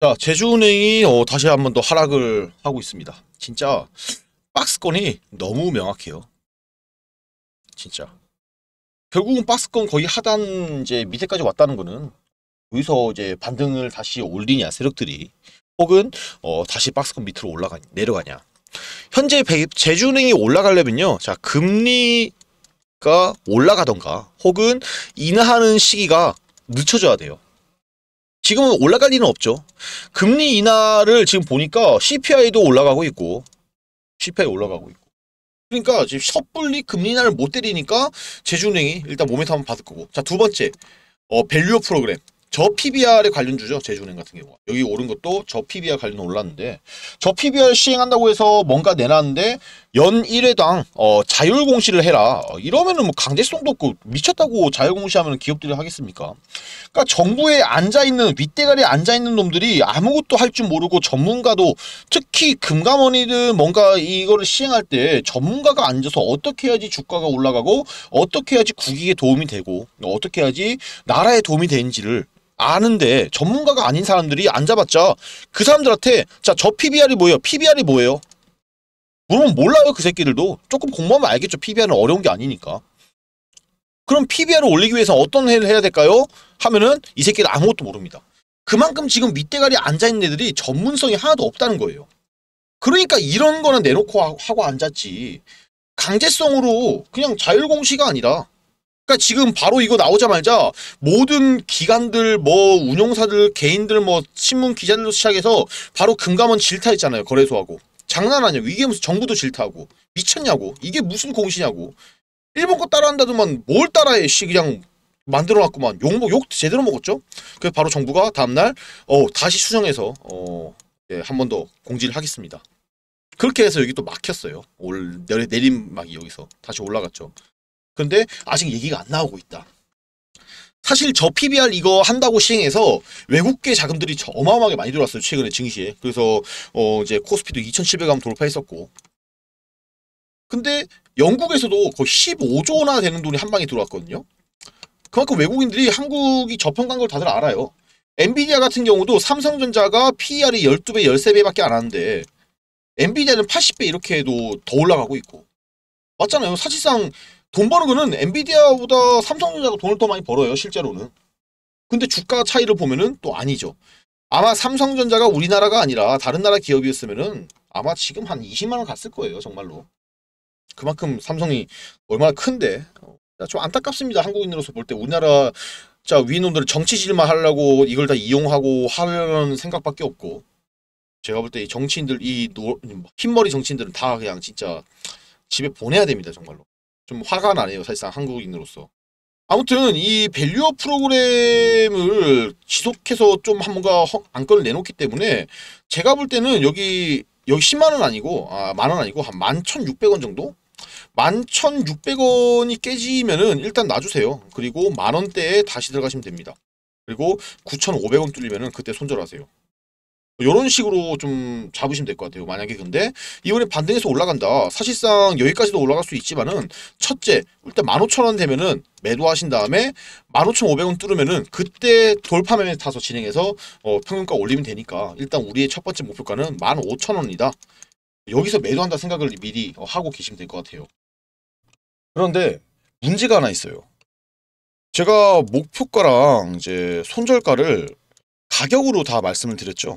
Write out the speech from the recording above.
자, 제주은행이 어, 다시 한 번 더 하락을 하고 있습니다. 진짜 박스권이 너무 명확해요. 진짜. 결국은 박스권 거의 하단 이제 밑에까지 왔다는 거는 여기서 이제 반등을 다시 올리냐 세력들이 혹은 어, 다시 박스권 밑으로 올라가 내려가냐. 현재 제주은행이 올라가려면요. 자, 금리가 올라가던가 혹은 인하하는 시기가 늦춰져야 돼요. 지금은 올라갈 리는 없죠. 금리 인하를 지금 보니까 CPI도 올라가고 있고 CPI 올라가고 있고 그러니까 지금 섣불리 금리 인하를 못 때리니까 제주은행이 일단 모멘텀 한번 받을 거고 자두 번째 어 밸류업 프로그램 저 PBR에 관련주죠. 제주은행 같은 경우 여기 오른 것도 저 PBR 관련 올랐는데 저 PBR 시행한다고 해서 뭔가 내놨는데 연 1회당 어, 자율 공시를 해라. 어, 이러면은 뭐 강제성도 없고 미쳤다고 자율 공시하면 기업들이 하겠습니까? 그러니까 정부에 앉아 있는 윗대가리에 앉아 있는 놈들이 아무것도 할 줄 모르고 전문가도 특히 금감원이든 뭔가 이거를 시행할 때 전문가가 앉아서 어떻게 해야지 주가가 올라가고 어떻게 해야지 국익에 도움이 되고 어떻게 해야지 나라에 도움이 되는지를 아는데 전문가가 아닌 사람들이 앉아봤자 그 사람들한테 자저 PBR이 뭐예요? PBR이 뭐예요? 물론 몰라요 그 새끼들도 조금 공부하면 알겠죠 PBR은 어려운 게 아니니까 그럼 PBR을 올리기 위해서 어떤 해를 해야 될까요? 하면은 이 새끼들 아무것도 모릅니다 그만큼 지금 밑대가리 앉아있는 애들이 전문성이 하나도 없다는 거예요 그러니까 이런 거는 내놓고 하고 앉았지 강제성으로 그냥 자율공시가 아니라 그러니까 지금 바로 이거 나오자마자 모든 기관들 뭐 운용사들 개인들 뭐 신문 기자들도 시작해서 바로 금감원 질타했잖아요 거래소하고 장난하냐고 이게 무슨 정부도 질타하고 미쳤냐고 이게 무슨 공시냐고 일본 거 따라한다더만 뭘 따라해 씨 그냥 만들어놨구만 욕, 욕 제대로 먹었죠 그래서 바로 정부가 다음날 어 다시 수정해서 어 예, 한 번 더 공지를 하겠습니다 그렇게 해서 여기 또 막혔어요 올 내리, 내림막이 여기서 다시 올라갔죠 근데 아직 얘기가 안 나오고 있다 사실 저 PBR 이거 한다고 시행해서 외국계 자금들이 어마어마하게 많이 들어왔어요. 최근에 증시에. 그래서 어 이제 코스피도 2700원 돌파했었고. 근데 영국에서도 거의 15조나 되는 돈이 한 방에 들어왔거든요. 그만큼 외국인들이 한국이 저평가인 걸 다들 알아요. 엔비디아 같은 경우도 삼성전자가 PER이 12배, 13배밖에 안 하는데 엔비디아는 80배 이렇게 해도 더 올라가고 있고 맞잖아요. 사실상 돈 버는 거는 엔비디아보다 삼성전자가 돈을 더 많이 벌어요 실제로는 근데 주가 차이를 보면은 또 아니죠 아마 삼성전자가 우리나라가 아니라 다른 나라 기업이었으면은 아마 지금 한 20만원 갔을 거예요 정말로 그만큼 삼성이 얼마나 큰데 좀 안타깝습니다 한국인으로서 볼 때 우리나라 자 위인놈들은 정치질만 하려고 이걸 다 이용하고 하려는 생각밖에 없고 제가 볼 때 정치인들 이 노, 흰머리 정치인들은 다 그냥 진짜 집에 보내야 됩니다 정말로 좀 화가 나네요. 사실상 한국인으로서. 아무튼 이 밸류업 프로그램을 지속해서 좀 한번가 안건을 내놓기 때문에 제가 볼 때는 여기 여기 10만원 아니고 아, 만 원 아니고 한 11,600원 정도? 11,600원이 깨지면은 일단 놔주세요. 그리고 만원대에 다시 들어가시면 됩니다. 그리고 9,500원 뚫리면은 그때 손절하세요. 이런 식으로 좀 잡으시면 될 것 같아요. 만약에 근데 이번에 반등해서 올라간다. 사실상 여기까지도 올라갈 수 있지만은 첫째 일단 15,000원 되면은 매도하신 다음에 15,500원 뚫으면은 그때 돌파 매매 타서 진행해서 어, 평균가 올리면 되니까 일단 우리의 첫 번째 목표가는 15,000원이다. 여기서 매도한다 생각을 미리 어, 하고 계시면 될 것 같아요. 그런데 문제가 하나 있어요. 제가 목표가랑 이제 손절가를 가격으로 다 말씀을 드렸죠.